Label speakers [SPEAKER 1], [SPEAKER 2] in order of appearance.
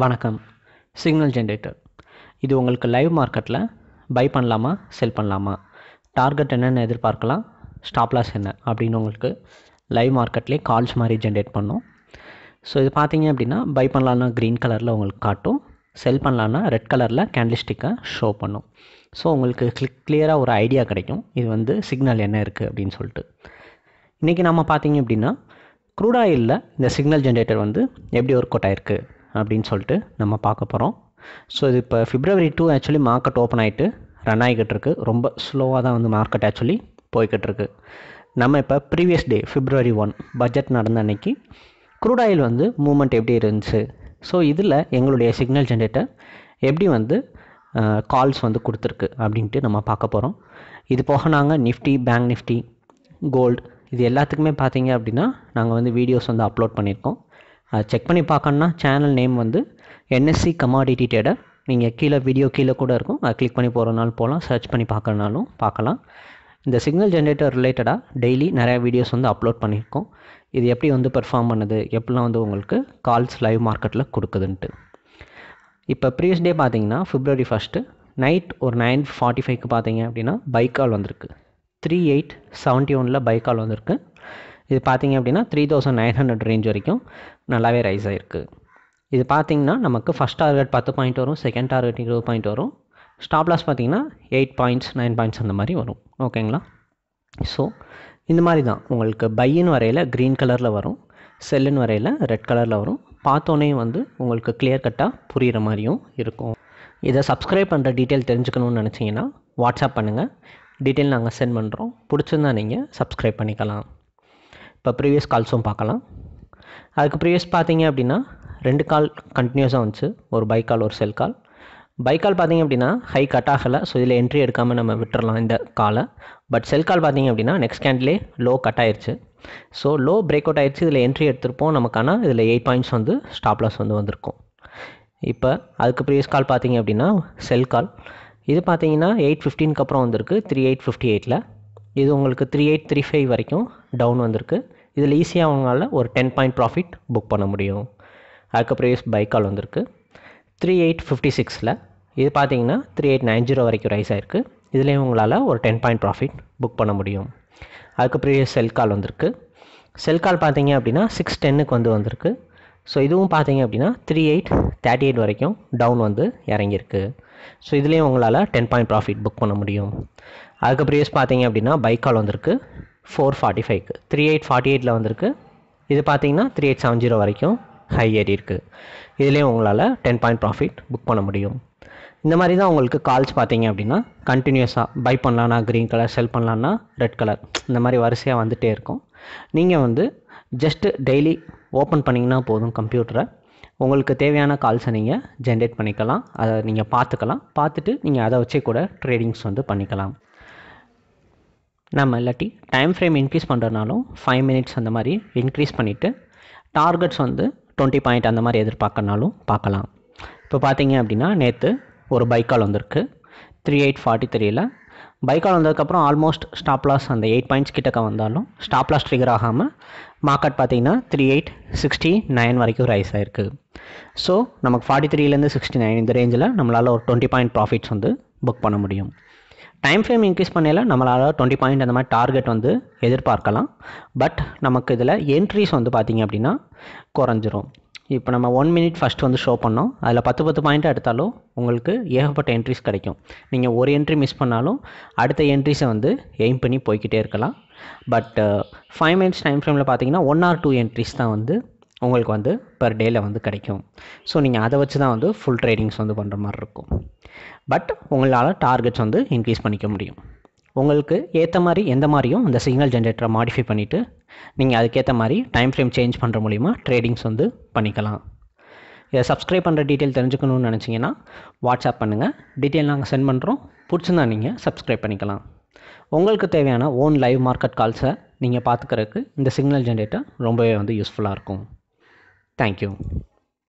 [SPEAKER 1] வணக்கம் signal generator இது உங்களுக்கு லைவ் மார்க்கெட்டில் பை பண்ணலாமா செல் பண்ணலாமா டார்கெட் என்னென்னு எதிர்பார்க்கலாம் ஸ்டாப்லாஸ் என்ன அப்படின்னு உங்களுக்கு லைவ் மார்க்கெட்லேயே கால்ஸ் மாதிரி ஜென்ரேட் பண்ணும் ஸோ இது பார்த்தீங்க அப்படின்னா பை பண்ணலான்னா க்ரீன் கலரில் உங்களுக்கு காட்டும் செல் பண்ணலான்னா ரெட் கலரில் கேண்டில்ஸ்டிக்கை ஷோ பண்ணும் ஸோ உங்களுக்கு கிளிக் கிளியராக ஒரு ஐடியா கிடைக்கும் இது வந்து சிக்னல் என்ன இருக்குது அப்படின்னு சொல்லிட்டு இன்றைக்கி நம்ம பார்த்தீங்க அப்படின்னா க்ரூட் ஆயிலில் இந்த சிக்னல் ஜென்ரேட்டர் வந்து எப்படி ஒர்க் அவுட் ஆயிருக்கு அப்படின்னு சொல்லிட்டு நம்ம பார்க்க போகிறோம் ஸோ இது இப்போ February two actually market open ஆகிட்டு ரன் ஆகிக்கிட்டு இருக்கு ரொம்ப ஸ்லோவாக தான் வந்து மார்க்கெட் ஆக்சுவலி போய்கிட்டு இருக்கு நம்ம இப்போ previous day February one budget நடந்த அன்னைக்கு குரூட் ஆயில் வந்து மூமெண்ட் எப்படி இருந்துச்சு ஸோ இதில் எங்களுடைய சிக்னல் ஜென்ரேட்டர் எப்படி வந்து கால்ஸ் வந்து கொடுத்துருக்கு அப்படின்ட்டு நம்ம பார்க்க போகிறோம் இது போக நாங்கள் நிஃப்டி பேங்க் நிஃப்டி கோல்டு இது எல்லாத்துக்குமே பார்த்தீங்க அப்படின்னா நாங்கள் வந்து வீடியோஸ் வந்து அப்லோட் பண்ணியிருக்கோம் செக் பண்ணி பார்க்கணுன்னா சேனல் நேம் வந்து என்எஸ்சி கமாடிட்டி டேடர் நீங்கள் கீழே வீடியோ கீழே கூட இருக்கும் அதை கிளிக் பண்ணி போகிறனாலும் போகலாம் சர்ச் பண்ணி பார்க்குறனாலும் பார்க்கலாம் இந்த சிக்னல் ஜென்ரேட்டர் ரிலேட்டடாக டெய்லி நிறையா வீடியோஸ் வந்து அப்லோட் பண்ணியிருக்கோம் இது எப்படி வந்து பெர்ஃபார்ம் பண்ணுது எப்படிலாம் வந்து உங்களுக்கு கால்ஸ் லைவ் மார்க்கெட்டில் கொடுக்குதுன்ட்டு இப்போ ப்ரீவியஸ் டே பார்த்தீங்கன்னா ஃபிப்ரவரி ஃபஸ்ட்டு நைட் ஒரு நைன் ஃபார்ட்டி ஃபைவ்க்கு பார்த்தீங்க அப்படின்னா கால் வந்திருக்கு த்ரீ எயிட் செவன்ட்டி ஒனில் கால் வந்திருக்கு இது பார்த்திங்க அப்படின்னா three thousand nine hundred range வரைக்கும் நல்லாவே ரைஸ் ஆகிருக்கு இது பார்த்திங்கன்னா நமக்கு ஃபஸ்ட் டார்கெட் பத்து பாயிண்ட் வரும் செகண்ட் டார்கெட் இருபது பாயிண்ட் வரும் ஸ்டாப் லாஸ் பார்த்திங்கன்னா எயிட் பாயிண்ட்ஸ் நைன் பாயிண்ட்ஸ் அந்த மாதிரி வரும் ஓகேங்களா ஸோ இந்த மாதிரி தான் உங்களுக்கு பையின் வரையில் க்ரீன் கலரில் வரும் செல்லுன்னு வரையில் ரெட் கலரில் வரும் பார்த்தோன்னே வந்து உங்களுக்கு கிளியர் கட்டாக புரிகிற மாதிரியும் இருக்கும் இதை சப்ஸ்கிரைப் பண்ணுற டீட்டெயில் தெரிஞ்சுக்கணும்னு நினச்சிங்கன்னா வாட்ஸ்அப் பண்ணுங்கள் டீட்டெயில் நாங்கள் சென்ட் பண்ணுறோம் பிடிச்சிருந்தா நீங்கள் சப்ஸ்கிரைப் பண்ணிக்கலாம் இப்போ ப்ரீவியஸ் கால்ஸும் பார்க்கலாம் அதுக்கு ப்ரீவியஸ் பார்த்தீங்க அப்படின்னா ரெண்டு கால் கண்டினியூஸாக வந்துச்சு ஒரு பை கால் ஒரு செல் கால் பைக் கால் பார்த்தீங்க அப்படின்னா ஹை கட் ஆகலை ஸோ இதில் என்ட்ரி எடுக்காமல் நம்ம விட்டுறலாம் இந்த காலை பட் செல் கால் பார்த்தீங்க அப்படின்னா நெக்ஸ்ட் கேண்டிலே லோ கட் ஆயிடுச்சு ஸோ லோ பிரேக் அவுட் ஆயிடுச்சு இதில் என்ட்ரி எடுத்திருப்போம் நமக்கான இதில் எயிட் பாயிண்ட்ஸ் வந்து ஸ்டாப் லாஸ் வந்து வந்திருக்கும் இப்போ அதுக்கு ப்ரீவியஸ் கால் பார்த்தீங்க அப்படின்னா செல் கால் இது பார்த்தீங்கன்னா எயிட் ஃபிஃப்டீனுக்கு அப்புறம் வந்திருக்கு த்ரீ எயிட் ஃபிஃப்டி எயிட்டில் இது உங்களுக்கு த்ரீ எயிட் த்ரீ ஃபைவ் வரைக்கும் டவுன் வந்திருக்கு இதில் ஈஸியாக உங்களால் ஒரு டென் பாயிண்ட் ப்ராஃபிட் புக் பண்ண முடியும் அதுக்கப்புறம் யூஸ் பைக்கால் வந்திருக்கு த்ரீ எயிட் ஃபிஃப்டி சிக்ஸில் இது பார்த்தீங்கன்னா த்ரீ எயிட் நைன் ஜீரோ வரைக்கும் ரைஸ் ஆயிருக்கு இதுலேயும் உங்களால் ஒரு டென் பாயிண்ட் ப்ராஃபிட் புக் பண்ண முடியும் அதுக்கப்புறம் செல் கால் வந்திருக்கு செல் கால் பார்த்தீங்க அப்படின்னா சிக்ஸ் டென்னுக்கு வந்து வந்திருக்கு ஸோ இதுவும் பார்த்தீங்க அப்படின்னா த்ரீ எயிட் தேர்ட்டி எயிட் வரைக்கும் டவுன் வந்து இறங்கியிருக்கு ஸோ இதுலேயும் உங்களால் டென் பாயிண்ட் ப்ராஃபிட் புக் பண்ண முடியும் அதுக்கப்புறம் யூஸ் பார்த்தீங்க அப்படின்னா பைக்கால் வந்திருக்கு ஃபோர் ஃபார்ட்டி ஃபைவ்க்கு த்ரீ எயிட் ஃபார்ட்டி எயிட்டில் வந்திருக்கு இது பார்த்தீங்கன்னா த்ரீ எயிட் செவன் ஜீரோ வரைக்கும் ஹை ஏறி இருக்குது இதுலேயும் உங்களால் டென் பாயிண்ட் ப்ராஃபிட் புக் பண்ண முடியும் இந்த மாதிரி தான் உங்களுக்கு கால்ஸ் பார்த்தீங்க அப்படின்னா கண்டினியூஸாக பை பண்ணலான்னா க்ரீன் கலர் செல் பண்ணலான்னா ரெட் கலர் இந்த மாதிரி வரிசையாக வந்துகிட்டே இருக்கும் நீங்கள் வந்து ஜஸ்ட்டு டெய்லி ஓப்பன் பண்ணிங்கன்னா போதும் கம்ப்யூட்டரை உங்களுக்கு தேவையான கால்ஸை நீங்கள் ஜென்ரேட் பண்ணிக்கலாம் அதை நீங்கள் பார்த்துக்கலாம் பார்த்துட்டு நீங்கள் அதை வச்சே கூட ட்ரேடிங்ஸ் வந்து பண்ணிக்கலாம் நம்ம இல்லாட்டி டைம் ஃப்ரேம் இன்க்ரீஸ் பண்ணுறதுனாலும் ஃபைவ் மினிட்ஸ் அந்த மாதிரி இன்க்ரீஸ் பண்ணிவிட்டு டார்கெட்ஸ் வந்து டுவெண்ட்டி பாயிண்ட் அந்த மாதிரி எதிர்பார்க்கனாலும் பார்க்கலாம் இப்போ பார்த்தீங்க அப்படின்னா நேற்று ஒரு பைக்கால் வந்திருக்கு த்ரீ எயிட் ஃபார்ட்டி த்ரீயில் பைக்கால் வந்ததுக்கப்புறம் ஆல்மோஸ்ட் ஸ்டாப் லாஸ் அந்த எயிட் பாயிண்ட்ஸ் கிட்டக்க வந்தாலும் ஸ்டாப் லாஸ் ட்ரிகர் ஆகாமல் மார்க்கெட் பார்த்தீங்கன்னா த்ரீ எயிட் சிக்ஸ்டி நைன் வரைக்கும் ரைஸ் ஆகிருக்கு ஸோ நமக்கு ஃபார்ட்டி த்ரீலேருந்து சிக்ஸ்டி நைன் இந்த ரேஞ்சில் நம்மளால் ஒரு டுவெண்ட்டி பாயிண்ட் ப்ராஃபிட்ஸ் வந்து புக் பண்ண முடியும் டைம் ஃப்ரேம் இன்க்ரீஸ் பண்ணல நம்மளால் டுவெண்ட்டி பாயிண்ட் அந்த மாதிரி டார்கெட் வந்து எதிர்பார்க்கலாம் பட் நமக்கு இதில் என்ட்ரிஸ் வந்து பார்த்திங்க அப்படின்னா குறைஞ்சிரும் இப்போ நம்ம ஒன் மினிட் ஃபஸ்ட் வந்து ஷோ பண்ணோம் அதில் பத்து பத்து பாயிண்ட் எடுத்தாலும் உங்களுக்கு ஏகப்பட்ட என்ட்ரிஸ் கிடைக்கும் நீங்கள் ஒரு என்ட்ரி மிஸ் பண்ணாலும் அடுத்த என்ட்ரிஸை வந்து எய்ம் பண்ணி போய்கிட்டே இருக்கலாம் பட் ஃபைவ் மினிட்ஸ் டைம் ஃப்ரேமில் பார்த்தீங்கன்னா ஒன் ஆர் டூ என்ட்ரிஸ் தான் வந்து உங்களுக்கு வந்து பர் டேயில் வந்து கிடைக்கும் ஸோ நீங்கள் அதை வச்சு தான் வந்து ஃபுல் ட்ரேடிங்ஸ் வந்து பண்ணுற மாதிரி இருக்கும் பட் உங்களால் டார்கெட்ஸ் வந்து இன்க்ரீஸ் பண்ணிக்க முடியும் உங்களுக்கு ஏற்ற மாதிரி எந்த மாதிரியும் அந்த சிக்னல் ஜென்ரேட்டரை மாடிஃபை பண்ணிவிட்டு நீங்கள் அதுக்கேற்ற மாதிரி டைம் ஃப்ரேம் சேஞ்ச் பண்ணுற மூலிமா ட்ரேடிங்ஸ் வந்து பண்ணிக்கலாம் இதை சப்ஸ்கிரைப் பண்ணுற டீட்டெயில் தெரிஞ்சுக்கணும்னு நினச்சிங்கன்னா வாட்ஸ்அப் பண்ணுங்கள் டீட்டெயில் நாங்கள் சென்ட் பண்ணுறோம் பிடிச்சிருந்தா நீங்கள் சப்ஸ்கிரைப் பண்ணிக்கலாம் உங்களுக்கு தேவையான ஓன் லைவ் மார்க்கெட் கால்ஸை நீங்கள் பார்த்துக்கிறதுக்கு இந்த சிக்னல் ஜென்ரேட்டர் ரொம்பவே வந்து யூஸ்ஃபுல்லாக இருக்கும் தேங்க்யூ